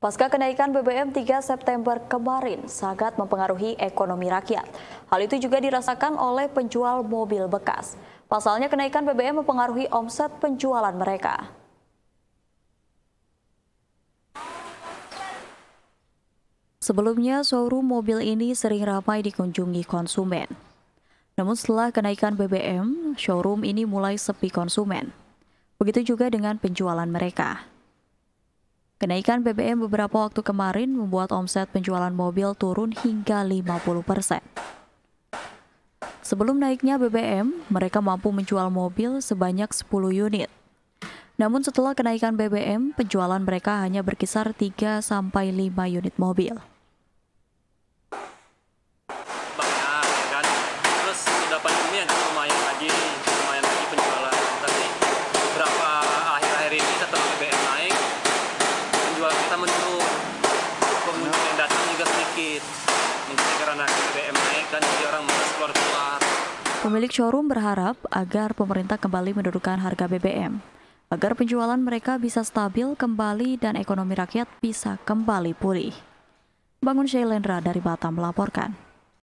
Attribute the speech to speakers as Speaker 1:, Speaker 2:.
Speaker 1: Pasca kenaikan BBM 3 September kemarin sangat mempengaruhi ekonomi rakyat. Hal itu juga dirasakan oleh penjual mobil bekas. Pasalnya kenaikan BBM mempengaruhi omset penjualan mereka. Sebelumnya, showroom mobil ini sering ramai dikunjungi konsumen. Namun setelah kenaikan BBM, showroom ini mulai sepi konsumen. Begitu juga dengan penjualan mereka. Kenaikan BBM beberapa waktu kemarin membuat omset penjualan mobil turun hingga 50 persen. Sebelum naiknya BBM, mereka mampu menjual mobil sebanyak 10 unit. Namun setelah kenaikan BBM, penjualan mereka hanya berkisar 3 5 unit mobil.
Speaker 2: Banyak, kan? Terus sudah pandemi lumayan lagi. menurun pengunjung yang datang juga sedikit mungkin karena BBM naik dan jadi orang malas keluar-keluar
Speaker 1: Pemilik showroom berharap agar pemerintah kembali menurunkan harga BBM agar penjualan mereka bisa stabil kembali dan ekonomi rakyat bisa kembali pulih. Bangun Shailendra dari Batam melaporkan.